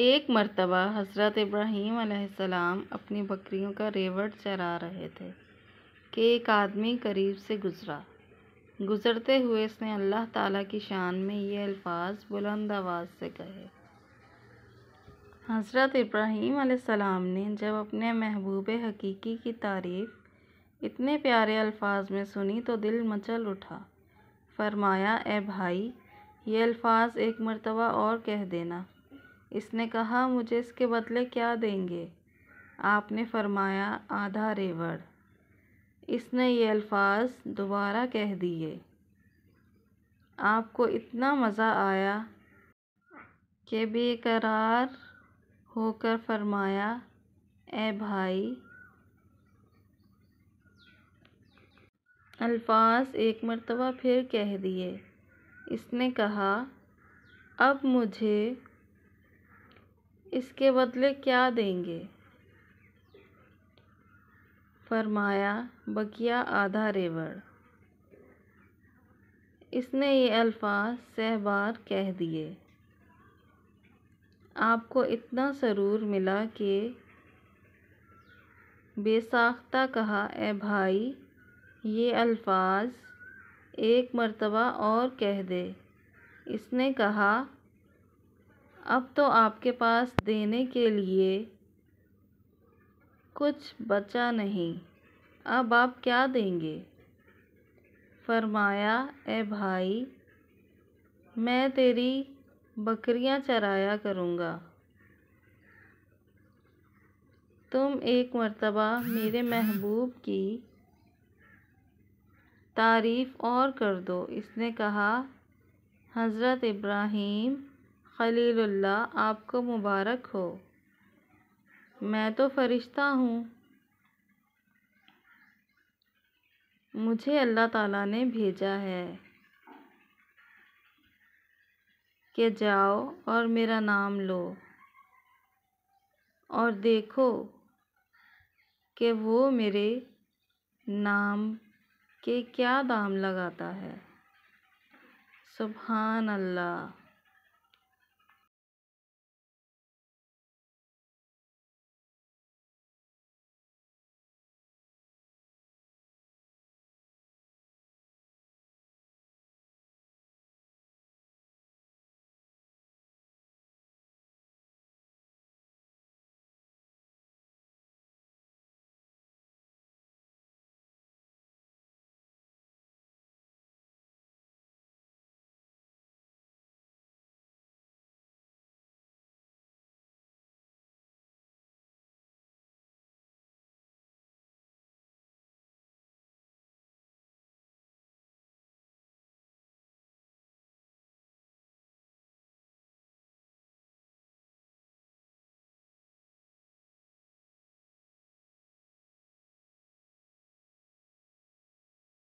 एक मरतबा हज़रत इब्राहीम अलैहिस्सलाम अपनी बकरियों का रेवड़ चरा रहे थे कि एक आदमी करीब से गुज़रा गुज़रते हुए उसने अल्लाह ताला की शान में ये अल्फाज बुलंद आवाज़ से कहे हज़रत इब्राहीम अलैहिस्सलाम ने जब अपने महबूब हकीकी की तारीफ़ इतने प्यारे अल्फाज में सुनी तो दिल मचल उठा फरमाया ए भाई ये अल्फाज एक मरतबा और कह देना इसने कहा मुझे इसके बदले क्या देंगे आपने फरमाया आधा रेवड़ इसने ये अल्फाज दोबारा कह दिए आपको इतना मज़ा आया कि बेकरार होकर फरमाया ए भाई अल्फाज एक मरतबा फिर कह दिए इसने कहा अब मुझे इसके बदले क्या देंगे फरमाया बकिया आधा रेवड़ इसने ये अल्फाज सह बार कह दिए आपको इतना सरूर मिला कि बेसाख्ता कहा ए भाई ये अल्फाज एक मर्तबा और कह दे इसने कहा अब तो आपके पास देने के लिए कुछ बचा नहीं अब आप क्या देंगे फरमाया ए भाई मैं तेरी बकरियां चराया करूँगा तुम एक मर्तबा मेरे महबूब की तारीफ़ और कर दो इसने कहा हज़रत इब्राहीम खलीलुल्ला आपको मुबारक हो मैं तो फ़रिश्ता हूँ मुझे अल्लाह ताला ने भेजा है कि जाओ और मेरा नाम लो और देखो कि वो मेरे नाम के क्या दाम लगाता है सुबहान अल्लाह